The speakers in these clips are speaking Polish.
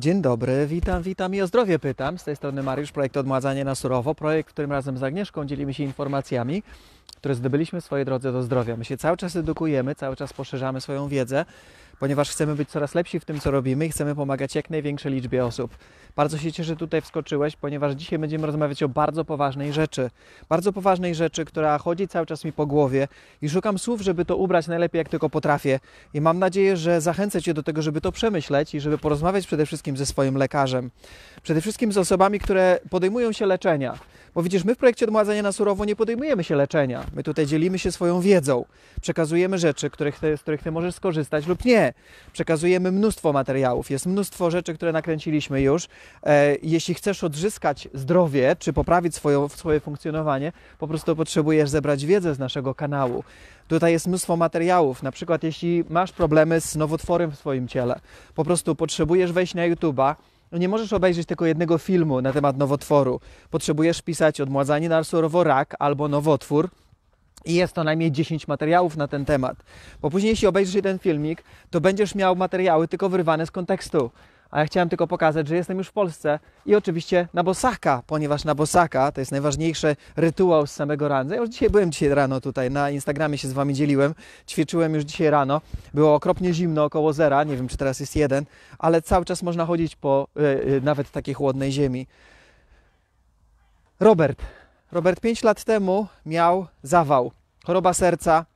Dzień dobry, witam, witam i o zdrowie pytam. Z tej strony Mariusz, projekt Odmładzanie na Surowo, projekt, w którym razem z Agnieszką dzielimy się informacjami które zdobyliśmy w swojej drodze do zdrowia. My się cały czas edukujemy, cały czas poszerzamy swoją wiedzę, ponieważ chcemy być coraz lepsi w tym, co robimy i chcemy pomagać jak największej liczbie osób. Bardzo się cieszę, że tutaj wskoczyłeś, ponieważ dzisiaj będziemy rozmawiać o bardzo poważnej rzeczy. Bardzo poważnej rzeczy, która chodzi cały czas mi po głowie i szukam słów, żeby to ubrać najlepiej, jak tylko potrafię. I mam nadzieję, że zachęcę Cię do tego, żeby to przemyśleć i żeby porozmawiać przede wszystkim ze swoim lekarzem. Przede wszystkim z osobami, które podejmują się leczenia bo widzisz, my w projekcie odmładzania na surowo nie podejmujemy się leczenia. My tutaj dzielimy się swoją wiedzą. Przekazujemy rzeczy, których ty, z których ty możesz skorzystać lub nie. Przekazujemy mnóstwo materiałów. Jest mnóstwo rzeczy, które nakręciliśmy już. E, jeśli chcesz odzyskać zdrowie, czy poprawić swoje, swoje funkcjonowanie, po prostu potrzebujesz zebrać wiedzę z naszego kanału. Tutaj jest mnóstwo materiałów. Na przykład, jeśli masz problemy z nowotworem w swoim ciele, po prostu potrzebujesz wejść na YouTube'a, no nie możesz obejrzeć tylko jednego filmu na temat nowotworu. Potrzebujesz pisać odmładzanie narsurowo rak albo nowotwór, i jest to najmniej 10 materiałów na ten temat. Bo później, jeśli obejrzysz ten filmik, to będziesz miał materiały tylko wyrwane z kontekstu ale chciałem tylko pokazać, że jestem już w Polsce i oczywiście na Bosaka, ponieważ na Bosaka to jest najważniejszy rytuał z samego rana. Ja już dzisiaj byłem dzisiaj rano tutaj, na Instagramie się z Wami dzieliłem, ćwiczyłem już dzisiaj rano. Było okropnie zimno, około zera, nie wiem czy teraz jest jeden, ale cały czas można chodzić po e, e, nawet takiej chłodnej ziemi. Robert. Robert 5 lat temu miał zawał, choroba serca,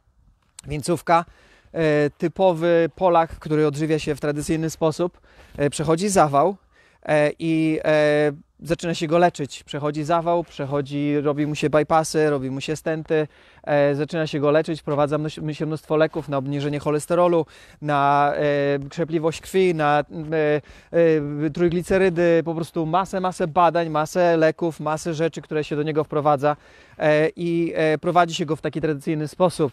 wieńcówka. E, typowy Polak, który odżywia się w tradycyjny sposób, e, przechodzi zawał e, i zaczyna się go leczyć. Przechodzi zawał, przechodzi, robi mu się bypassy, robi mu się stenty, zaczyna się go leczyć, wprowadza mu się mnóstwo leków na obniżenie cholesterolu, na krzepliwość krwi, na trójglicerydy, po prostu masę, masę badań, masę leków, masę rzeczy, które się do niego wprowadza i prowadzi się go w taki tradycyjny sposób.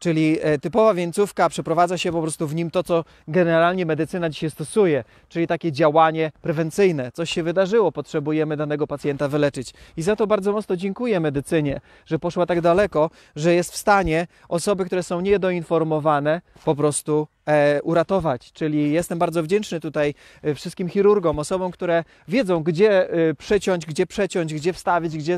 Czyli e, typowa wieńcówka przeprowadza się po prostu w nim to, co generalnie medycyna dzisiaj stosuje, czyli takie działanie prewencyjne. Coś się wydarzyło, potrzebujemy danego pacjenta wyleczyć. I za to bardzo mocno dziękuję medycynie, że poszła tak daleko, że jest w stanie osoby, które są niedoinformowane, po prostu E, uratować. Czyli jestem bardzo wdzięczny tutaj e, wszystkim chirurgom, osobom, które wiedzą, gdzie e, przeciąć, gdzie przeciąć, gdzie wstawić, gdzie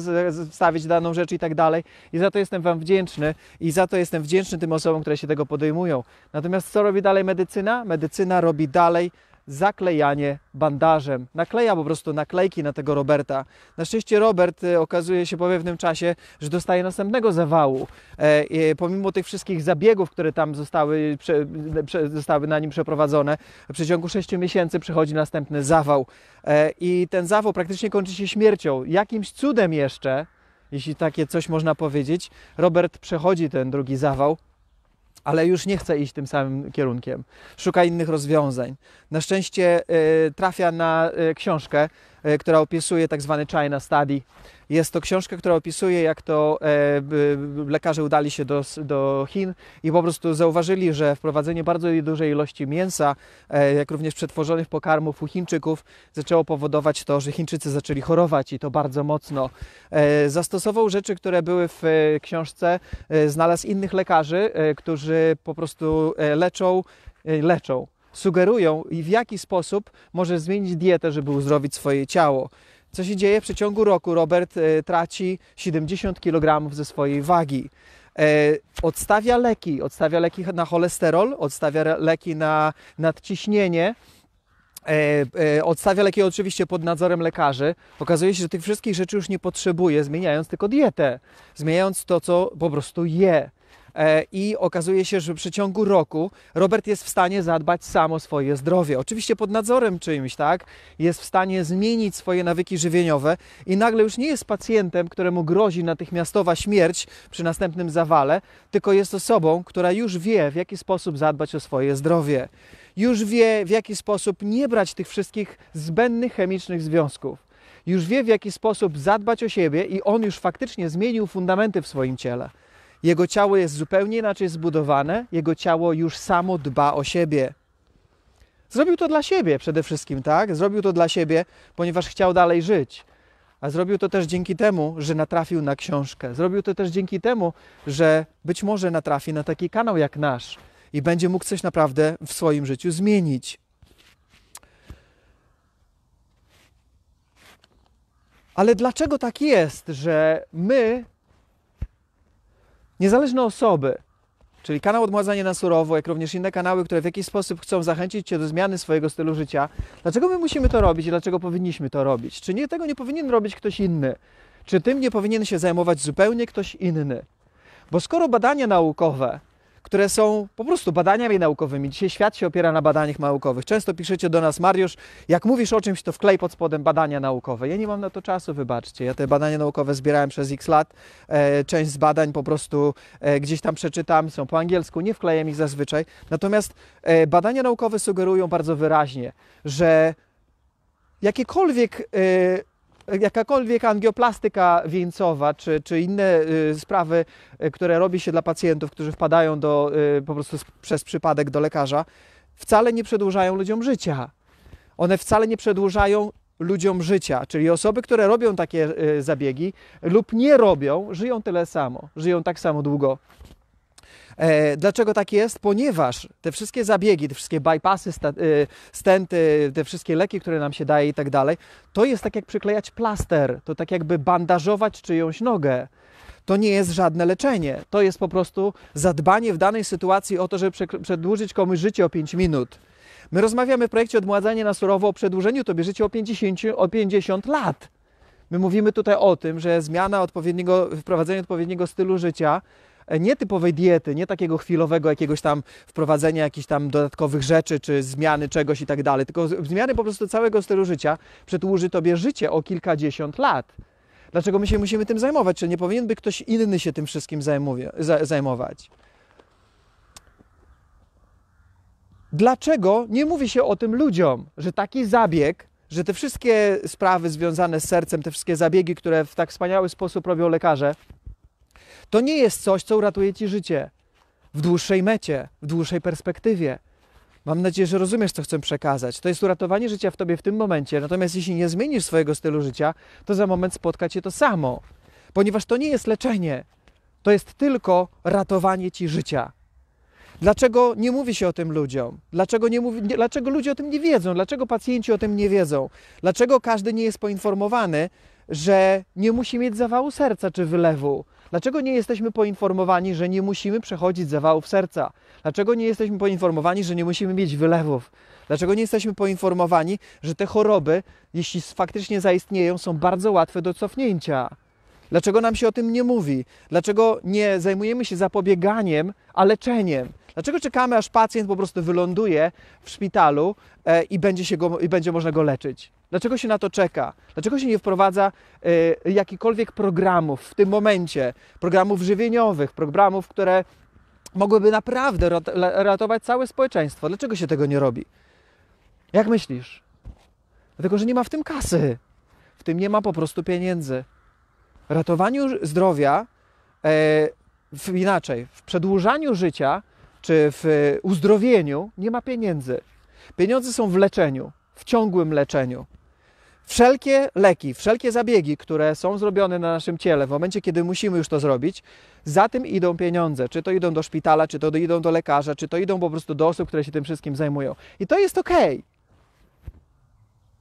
wstawić daną rzecz i tak dalej. I za to jestem Wam wdzięczny i za to jestem wdzięczny tym osobom, które się tego podejmują. Natomiast co robi dalej medycyna? Medycyna robi dalej zaklejanie bandażem. Nakleja po prostu naklejki na tego Roberta. Na szczęście Robert e, okazuje się po pewnym czasie, że dostaje następnego zawału. E, pomimo tych wszystkich zabiegów, które tam zostały, prze, e, prze, zostały na nim przeprowadzone, w przeciągu 6 miesięcy przychodzi następny zawał. E, I ten zawał praktycznie kończy się śmiercią. Jakimś cudem jeszcze, jeśli takie coś można powiedzieć, Robert przechodzi ten drugi zawał ale już nie chce iść tym samym kierunkiem. Szuka innych rozwiązań. Na szczęście y, trafia na y, książkę E, która opisuje tak zwany China Study. Jest to książka, która opisuje, jak to e, lekarze udali się do, do Chin i po prostu zauważyli, że wprowadzenie bardzo dużej ilości mięsa, e, jak również przetworzonych pokarmów u Chińczyków, zaczęło powodować to, że Chińczycy zaczęli chorować i to bardzo mocno. Zastosował rzeczy, które były w książce, znalazł innych lekarzy, którzy po prostu leczą, leczą sugerują i w jaki sposób możesz zmienić dietę, żeby uzdrowić swoje ciało. Co się dzieje? W przeciągu roku Robert e, traci 70 kg ze swojej wagi. E, odstawia leki, odstawia leki na cholesterol, odstawia leki na nadciśnienie. E, odstawia leki oczywiście pod nadzorem lekarzy. Okazuje się, że tych wszystkich rzeczy już nie potrzebuje, zmieniając tylko dietę, zmieniając to, co po prostu je. E, i okazuje się, że w przeciągu roku Robert jest w stanie zadbać samo o swoje zdrowie. Oczywiście pod nadzorem czyimś, tak? Jest w stanie zmienić swoje nawyki żywieniowe i nagle już nie jest pacjentem, któremu grozi natychmiastowa śmierć przy następnym zawale, tylko jest osobą, która już wie, w jaki sposób zadbać o swoje zdrowie. Już wie, w jaki sposób nie brać tych wszystkich zbędnych chemicznych związków już wie, w jaki sposób zadbać o siebie i on już faktycznie zmienił fundamenty w swoim ciele. Jego ciało jest zupełnie inaczej zbudowane, jego ciało już samo dba o siebie. Zrobił to dla siebie przede wszystkim, tak? Zrobił to dla siebie, ponieważ chciał dalej żyć. A zrobił to też dzięki temu, że natrafił na książkę. Zrobił to też dzięki temu, że być może natrafi na taki kanał jak nasz i będzie mógł coś naprawdę w swoim życiu zmienić. Ale dlaczego tak jest, że my Niezależne osoby, czyli kanał Odmładzanie na Surowo, jak również inne kanały, które w jakiś sposób chcą zachęcić Cię do zmiany swojego stylu życia, dlaczego my musimy to robić i dlaczego powinniśmy to robić? Czy nie, tego nie powinien robić ktoś inny? Czy tym nie powinien się zajmować zupełnie ktoś inny? Bo skoro badania naukowe które są po prostu badaniami naukowymi. Dzisiaj świat się opiera na badaniach naukowych. Często piszecie do nas, Mariusz, jak mówisz o czymś, to wklej pod spodem badania naukowe. Ja nie mam na to czasu, wybaczcie. Ja te badania naukowe zbierałem przez x lat. E, część z badań po prostu e, gdzieś tam przeczytam, są po angielsku, nie wklejam ich zazwyczaj. Natomiast e, badania naukowe sugerują bardzo wyraźnie, że jakiekolwiek jakakolwiek angioplastyka wieńcowa, czy, czy inne y, sprawy, y, które robi się dla pacjentów, którzy wpadają do, y, po prostu przez przypadek do lekarza, wcale nie przedłużają ludziom życia. One wcale nie przedłużają ludziom życia, czyli osoby, które robią takie zabiegi lub nie robią, żyją tyle samo, żyją tak samo długo E, dlaczego tak jest? Ponieważ te wszystkie zabiegi, te wszystkie bypassy, e, stenty, te wszystkie leki, które nam się daje i tak dalej, to jest tak jak przyklejać plaster, to tak jakby bandażować czyjąś nogę. To nie jest żadne leczenie. To jest po prostu zadbanie w danej sytuacji o to, żeby przedłużyć komuś życie o 5 minut. My rozmawiamy w projekcie Odmładzanie na surowo o przedłużeniu tobie życia o 50, o 50 lat. My mówimy tutaj o tym, że zmiana odpowiedniego, wprowadzenie odpowiedniego stylu życia E, nietypowej diety, nie takiego chwilowego jakiegoś tam wprowadzenia jakichś tam dodatkowych rzeczy, czy zmiany czegoś i tak dalej, tylko zmiany po prostu całego stylu życia przedłuży Tobie życie o kilkadziesiąt lat. Dlaczego my się musimy tym zajmować? Czy nie powinien by ktoś inny się tym wszystkim zajmować? Dlaczego nie mówi się o tym ludziom, że taki zabieg, że te wszystkie sprawy związane z sercem, te wszystkie zabiegi, które w tak wspaniały sposób robią lekarze, to nie jest coś, co uratuje ci życie w dłuższej mecie, w dłuższej perspektywie. Mam nadzieję, że rozumiesz, co chcę przekazać. To jest uratowanie życia w tobie w tym momencie, natomiast jeśli nie zmienisz swojego stylu życia, to za moment spotka cię to samo, ponieważ to nie jest leczenie, to jest tylko ratowanie ci życia. Dlaczego nie mówi się o tym ludziom? Dlaczego, nie mówi, nie, dlaczego ludzie o tym nie wiedzą? Dlaczego pacjenci o tym nie wiedzą? Dlaczego każdy nie jest poinformowany, że nie musi mieć zawału serca czy wylewu, Dlaczego nie jesteśmy poinformowani, że nie musimy przechodzić zawałów serca? Dlaczego nie jesteśmy poinformowani, że nie musimy mieć wylewów? Dlaczego nie jesteśmy poinformowani, że te choroby, jeśli faktycznie zaistnieją, są bardzo łatwe do cofnięcia? Dlaczego nam się o tym nie mówi? Dlaczego nie zajmujemy się zapobieganiem, a leczeniem? Dlaczego czekamy, aż pacjent po prostu wyląduje w szpitalu e, i będzie, się go, i będzie można go leczyć? Dlaczego się na to czeka? Dlaczego się nie wprowadza y, jakichkolwiek programów w tym momencie? Programów żywieniowych, programów, które mogłyby naprawdę ratować całe społeczeństwo. Dlaczego się tego nie robi? Jak myślisz? Dlatego, że nie ma w tym kasy. W tym nie ma po prostu pieniędzy. Ratowaniu zdrowia, e, w, inaczej, w przedłużaniu życia czy w e, uzdrowieniu nie ma pieniędzy. Pieniądze są w leczeniu, w ciągłym leczeniu wszelkie leki, wszelkie zabiegi, które są zrobione na naszym ciele w momencie, kiedy musimy już to zrobić, za tym idą pieniądze. Czy to idą do szpitala, czy to idą do lekarza, czy to idą po prostu do osób, które się tym wszystkim zajmują. I to jest okej. Okay.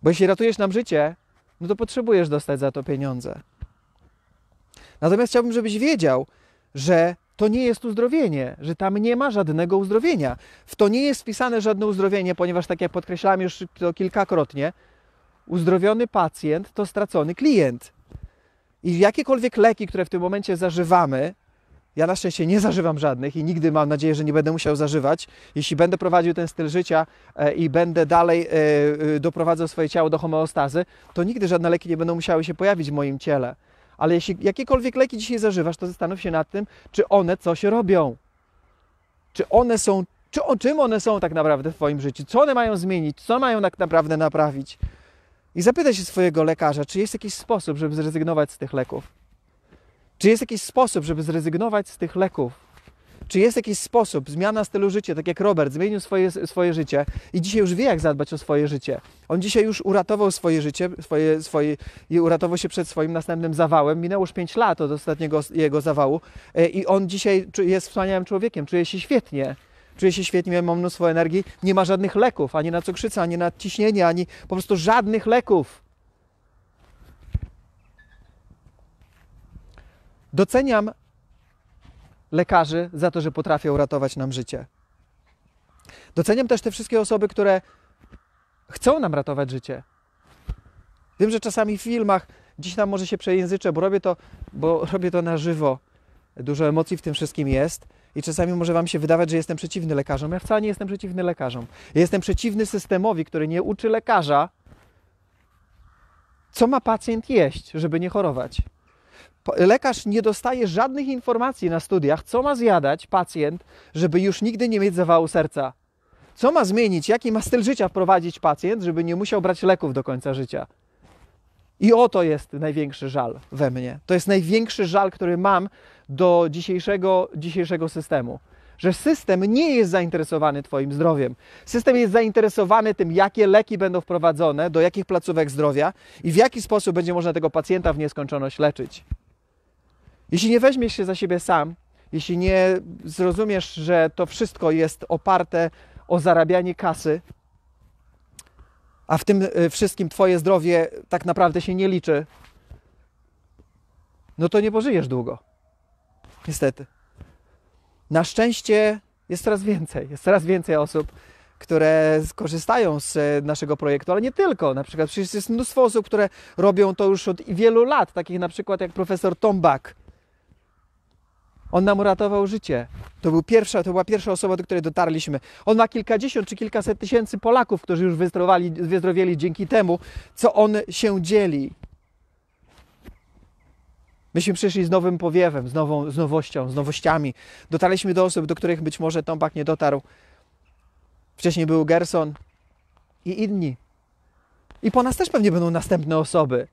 Bo jeśli ratujesz nam życie, no to potrzebujesz dostać za to pieniądze. Natomiast chciałbym, żebyś wiedział, że to nie jest uzdrowienie, że tam nie ma żadnego uzdrowienia. W to nie jest wpisane żadne uzdrowienie, ponieważ tak jak podkreślałem już to kilkakrotnie, uzdrowiony pacjent to stracony klient. I jakiekolwiek leki, które w tym momencie zażywamy, ja na szczęście nie zażywam żadnych i nigdy mam nadzieję, że nie będę musiał zażywać. Jeśli będę prowadził ten styl życia e, i będę dalej e, e, doprowadzał swoje ciało do homeostazy, to nigdy żadne leki nie będą musiały się pojawić w moim ciele. Ale jeśli jakiekolwiek leki dzisiaj zażywasz, to zastanów się nad tym, czy one coś robią. Czy one są, czy, o czym one są tak naprawdę w Twoim życiu? Co one mają zmienić? Co mają tak naprawdę naprawić? I zapytaj się swojego lekarza, czy jest jakiś sposób, żeby zrezygnować z tych leków. Czy jest jakiś sposób, żeby zrezygnować z tych leków? Czy jest jakiś sposób, zmiana stylu życia, tak jak Robert zmienił swoje, swoje życie i dzisiaj już wie, jak zadbać o swoje życie. On dzisiaj już uratował swoje życie swoje, swoje, i uratował się przed swoim następnym zawałem. Minęło już 5 lat od ostatniego jego zawału e, i on dzisiaj jest wspaniałym człowiekiem, czuje się świetnie. Czuję się świetnie, mam mnóstwo energii. Nie ma żadnych leków, ani na cukrzycę, ani na ciśnienie, ani po prostu żadnych leków. Doceniam lekarzy za to, że potrafią ratować nam życie. Doceniam też te wszystkie osoby, które chcą nam ratować życie. Wiem, że czasami w filmach dziś tam może się przejęzyczę, bo robię to, bo robię to na żywo. Dużo emocji w tym wszystkim jest i czasami może Wam się wydawać, że jestem przeciwny lekarzom. Ja wcale nie jestem przeciwny lekarzom. jestem przeciwny systemowi, który nie uczy lekarza, co ma pacjent jeść, żeby nie chorować. Lekarz nie dostaje żadnych informacji na studiach, co ma zjadać pacjent, żeby już nigdy nie mieć zawału serca. Co ma zmienić, jaki ma styl życia wprowadzić pacjent, żeby nie musiał brać leków do końca życia. I oto jest największy żal we mnie. To jest największy żal, który mam do dzisiejszego, dzisiejszego systemu. Że system nie jest zainteresowany Twoim zdrowiem. System jest zainteresowany tym, jakie leki będą wprowadzone, do jakich placówek zdrowia i w jaki sposób będzie można tego pacjenta w nieskończoność leczyć. Jeśli nie weźmiesz się za siebie sam, jeśli nie zrozumiesz, że to wszystko jest oparte o zarabianie kasy, a w tym e, wszystkim Twoje zdrowie tak naprawdę się nie liczy, no to nie pożyjesz długo. Niestety. Na szczęście jest coraz więcej, jest coraz więcej osób, które skorzystają z e, naszego projektu, ale nie tylko. Na przykład przecież jest mnóstwo osób, które robią to już od wielu lat, takich na przykład jak profesor Tombak. On nam uratował życie. To, był pierwsza, to była pierwsza osoba, do której dotarliśmy. On ma kilkadziesiąt czy kilkaset tysięcy Polaków, którzy już wyzdrowieli, dzięki temu, co on się dzieli. Myśmy przyszli z nowym powiewem, z, nową, z nowością, z nowościami. Dotarliśmy do osób, do których być może Tompak nie dotarł. Wcześniej był Gerson i inni. I po nas też pewnie będą następne osoby.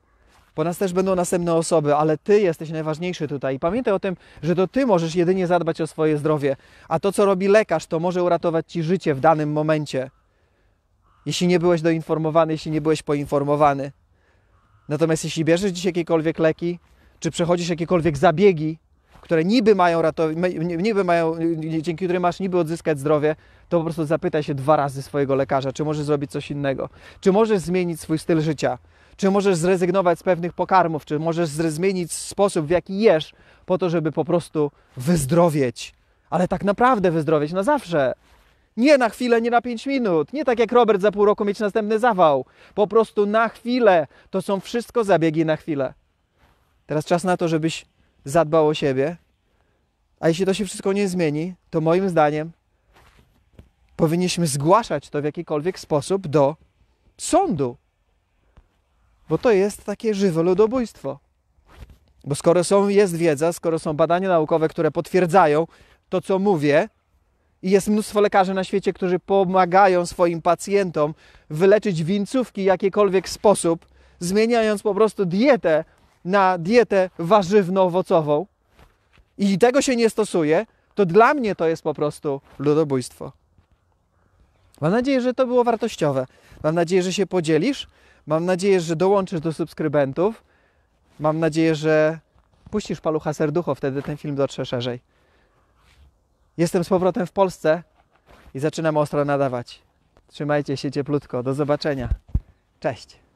Po nas też będą następne osoby, ale Ty jesteś najważniejszy tutaj. I pamiętaj o tym, że to Ty możesz jedynie zadbać o swoje zdrowie, a to, co robi lekarz, to może uratować Ci życie w danym momencie. Jeśli nie byłeś doinformowany, jeśli nie byłeś poinformowany. Natomiast jeśli bierzesz dziś jakiekolwiek leki, czy przechodzisz jakiekolwiek zabiegi, które niby mają ratować, niby mają, dzięki którym masz niby odzyskać zdrowie, to po prostu zapytaj się dwa razy swojego lekarza, czy możesz zrobić coś innego, czy możesz zmienić swój styl życia, czy możesz zrezygnować z pewnych pokarmów, czy możesz zmienić sposób, w jaki jesz, po to, żeby po prostu wyzdrowieć. Ale tak naprawdę wyzdrowieć na zawsze. Nie na chwilę, nie na 5 minut. Nie tak jak Robert za pół roku mieć następny zawał. Po prostu na chwilę. To są wszystko zabiegi na chwilę. Teraz czas na to, żebyś zadbał o siebie. A jeśli to się wszystko nie zmieni, to moim zdaniem powinniśmy zgłaszać to w jakikolwiek sposób do sądu. Bo to jest takie żywe ludobójstwo. Bo skoro są, jest wiedza, skoro są badania naukowe, które potwierdzają to, co mówię, i jest mnóstwo lekarzy na świecie, którzy pomagają swoim pacjentom wyleczyć wieńcówki w jakikolwiek sposób, zmieniając po prostu dietę na dietę warzywno-owocową, i tego się nie stosuje, to dla mnie to jest po prostu ludobójstwo. Mam nadzieję, że to było wartościowe. Mam nadzieję, że się podzielisz. Mam nadzieję, że dołączysz do subskrybentów. Mam nadzieję, że puścisz palucha serducho, wtedy ten film dotrze szerzej. Jestem z powrotem w Polsce i zaczynam ostro nadawać. Trzymajcie się cieplutko. Do zobaczenia. Cześć.